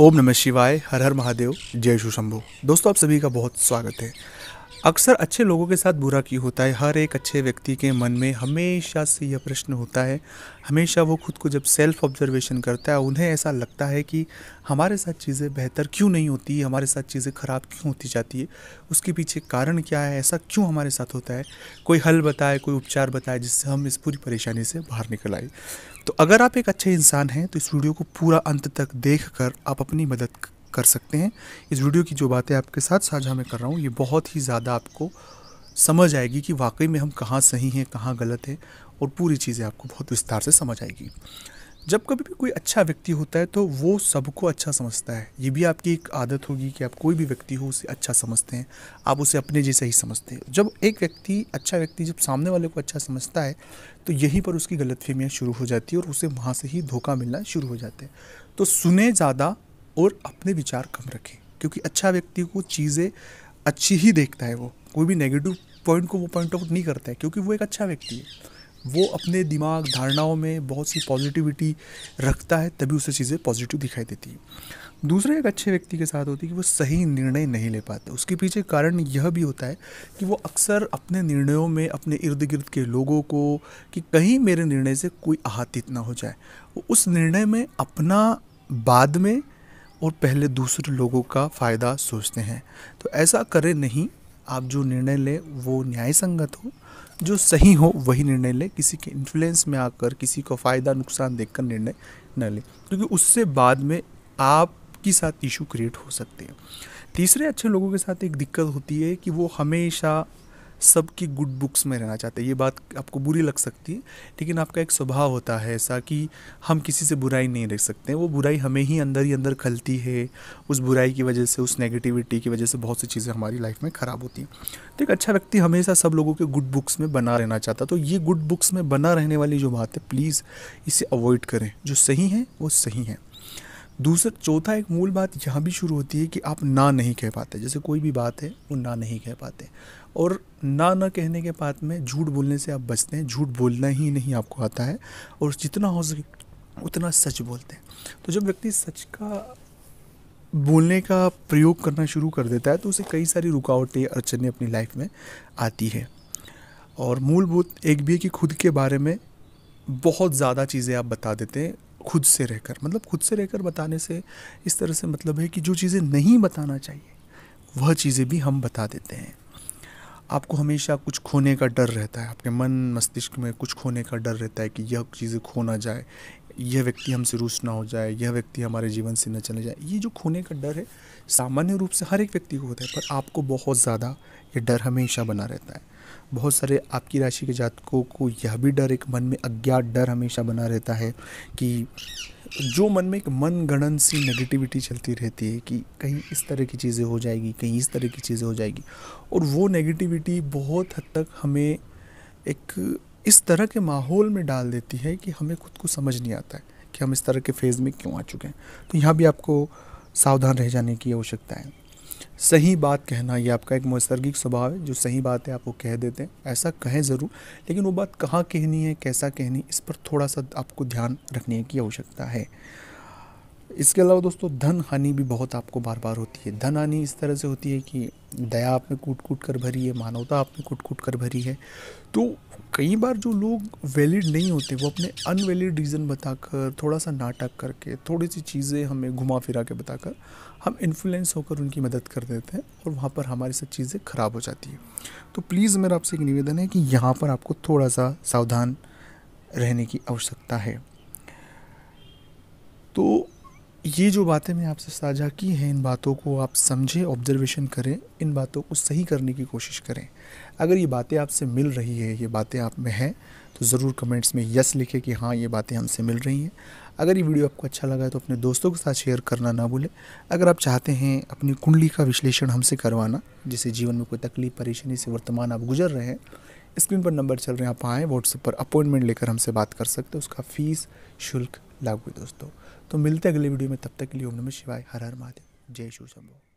ओम नमः शिवाय हर हर महादेव जय शु शंभु दोस्तों आप सभी का बहुत स्वागत है अक्सर अच्छे लोगों के साथ बुरा क्यों होता है हर एक अच्छे व्यक्ति के मन में हमेशा से यह प्रश्न होता है हमेशा वो खुद को जब सेल्फ ऑब्जर्वेशन करता है उन्हें ऐसा लगता है कि हमारे साथ चीज़ें बेहतर क्यों नहीं होती हमारे साथ चीज़ें ख़राब क्यों होती जाती है उसके पीछे कारण क्या है ऐसा क्यों हमारे साथ होता है कोई हल बताए कोई उपचार बताए जिससे हम इस पूरी परेशानी से बाहर निकल आए तो अगर आप एक अच्छे इंसान हैं तो इस वीडियो को पूरा अंत तक देख कर आप अपनी मदद कर सकते हैं इस वीडियो की जो बातें आपके साथ साझा मैं कर रहा हूँ ये बहुत ही ज़्यादा आपको समझ आएगी कि वाकई में हम कहाँ सही हैं कहाँ गलत है और पूरी चीज़ें आपको बहुत विस्तार से समझ आएगी जब कभी भी कोई अच्छा व्यक्ति होता है तो वो सबको अच्छा समझता है ये भी आपकी एक आदत होगी कि आप कोई भी व्यक्ति हो उसे अच्छा समझते हैं आप उसे अपने जैसे ही समझते हैं जब एक व्यक्ति अच्छा व्यक्ति जब सामने वाले को अच्छा समझता है तो यहीं पर उसकी गलतफहमियाँ शुरू हो जाती है और उसे वहाँ से ही धोखा मिलना शुरू हो जाता है तो सुने ज़्यादा और अपने विचार कम रखें क्योंकि अच्छा व्यक्ति को चीज़ें अच्छी ही देखता है वो कोई भी नेगेटिव पॉइंट को वो पॉइंट आउट नहीं करता है क्योंकि वो एक अच्छा व्यक्ति है वो अपने दिमाग धारणाओं में बहुत सी पॉजिटिविटी रखता है तभी उसे चीज़ें पॉजिटिव दिखाई देती है दूसरे एक अच्छे व्यक्ति के साथ होती है कि वो सही निर्णय नहीं ले पाते उसके पीछे कारण यह भी होता है कि वो अक्सर अपने निर्णयों में अपने इर्द गिर्द के लोगों को कि कहीं मेरे निर्णय से कोई आहतित ना हो जाए वो उस निर्णय में अपना बाद में और पहले दूसरे लोगों का फ़ायदा सोचते हैं तो ऐसा करें नहीं आप जो निर्णय लें वो न्याय संगत हो जो सही हो वही निर्णय लें किसी के इन्फ्लुएंस में आकर किसी को फ़ायदा नुकसान देखकर निर्णय न लें क्योंकि तो उससे बाद में आपके साथ इशू क्रिएट हो सकते हैं तीसरे अच्छे लोगों के साथ एक दिक्कत होती है कि वो हमेशा सबकी गुड बुक्स में रहना चाहते हैं ये बात आपको बुरी लग सकती है लेकिन आपका एक स्वभाव होता है ऐसा कि हम किसी से बुराई नहीं रख सकते वो बुराई हमें ही अंदर ही अंदर खलती है उस बुराई की वजह से उस नेगेटिविटी की वजह से बहुत सी चीज़ें हमारी लाइफ में ख़राब होती हैं तो एक अच्छा व्यक्ति हमेशा सब लोगों के गुड बुक्स में बना रहना चाहता तो ये गुड बुक्स में बना रहने वाली जो बात है प्लीज़ इसे अवॉइड करें जो सही है वो सही है दूसरा चौथा एक मूल बात यहाँ भी शुरू होती है कि आप ना नहीं कह पाते जैसे कोई भी बात है वो ना नहीं कह पाते और ना ना कहने के बाद में झूठ बोलने से आप बचते हैं झूठ बोलना ही नहीं आपको आता है और जितना हो सके उतना सच बोलते हैं तो जब व्यक्ति सच का बोलने का प्रयोग करना शुरू कर देता है तो उसे कई सारी रुकावटें अड़चने अपनी लाइफ में आती है और मूलभूत एक भी है कि खुद के बारे में बहुत ज़्यादा चीज़ें आप बता देते हैं खुद से रहकर मतलब खुद से रहकर बताने से इस तरह से मतलब है कि जो चीज़ें नहीं बताना चाहिए वह चीज़ें भी हम बता देते हैं आपको हमेशा कुछ खोने का डर रहता है आपके मन मस्तिष्क में कुछ खोने का डर रहता है कि यह चीज़ें खो ना जाए यह व्यक्ति हमसे रूस ना हो जाए यह व्यक्ति हमारे जीवन से न चले जाए ये जो खोने का डर है सामान्य रूप से हर एक व्यक्ति को होता है पर आपको बहुत ज़्यादा ये डर हमेशा बना रहता है बहुत सारे आपकी राशि के जातकों को यह भी डर एक मन में अज्ञात डर हमेशा बना रहता है कि जो मन में एक मन गणन सी नेगेटिविटी चलती रहती है कि कहीं इस तरह की चीज़ें हो जाएगी कहीं इस तरह की चीज़ें हो जाएगी और वो नेगेटिविटी बहुत हद तक हमें एक इस तरह के माहौल में डाल देती है कि हमें खुद को समझ नहीं आता है कि हम इस तरह के फेज़ में क्यों आ चुके हैं तो यहाँ भी आपको सावधान रह जाने की आवश्यकता है सही बात कहना ये आपका एक नैसर्गिक स्वभाव है जो सही बात है आप वो कह देते हैं ऐसा कहें ज़रूर लेकिन वो बात कहाँ कहनी है कैसा कहनी इस पर थोड़ा सा आपको ध्यान रखने की आवश्यकता है इसके अलावा दोस्तों धन हानि भी बहुत आपको बार बार होती है धन हानि इस तरह से होती है कि दया आप में कूट कूट कर भरी है मानवता आप में कूट कूट कर भरी है तो कई बार जो लोग वैलिड नहीं होते वो अपने अनवैलिड रीज़न बताकर थोड़ा सा नाटक करके थोड़ी सी चीज़ें हमें घुमा फिरा के बताकर हम इन्फ्लुएंस होकर उनकी मदद कर देते हैं और वहाँ पर हमारी सब चीज़ें ख़राब हो जाती है तो प्लीज़ मेरा आपसे एक निवेदन है कि यहाँ पर आपको थोड़ा सा सावधान रहने की आवश्यकता है तो ये जो बातें मैं आपसे साझा की हैं इन बातों को आप समझें ऑब्जर्वेशन करें इन बातों को सही करने की कोशिश करें अगर ये बातें आपसे मिल रही है ये बातें आप में हैं तो ज़रूर कमेंट्स में यस लिखें कि हाँ ये बातें हमसे मिल रही हैं अगर ये वीडियो आपको अच्छा लगा है तो अपने दोस्तों के साथ शेयर करना ना भूलें अगर आप चाहते हैं अपनी कुंडली का विश्लेषण हमसे करवाना जिसे जीवन में कोई तकलीफ परेशानी से वर्तमान आप गुजर रहे हैं स्क्रीन पर नंबर चल रहे हैं आप आएँ व्हाट्सएप पर अपॉइंटमेंट लेकर हमसे बात कर सकते हैं उसका फ़ीस शुल्क लागू दोस्तों तो मिलते हैं अगले वीडियो में तब तक के लिए ओम नमः शिवाय हर हर महादेव जय शिव शंभो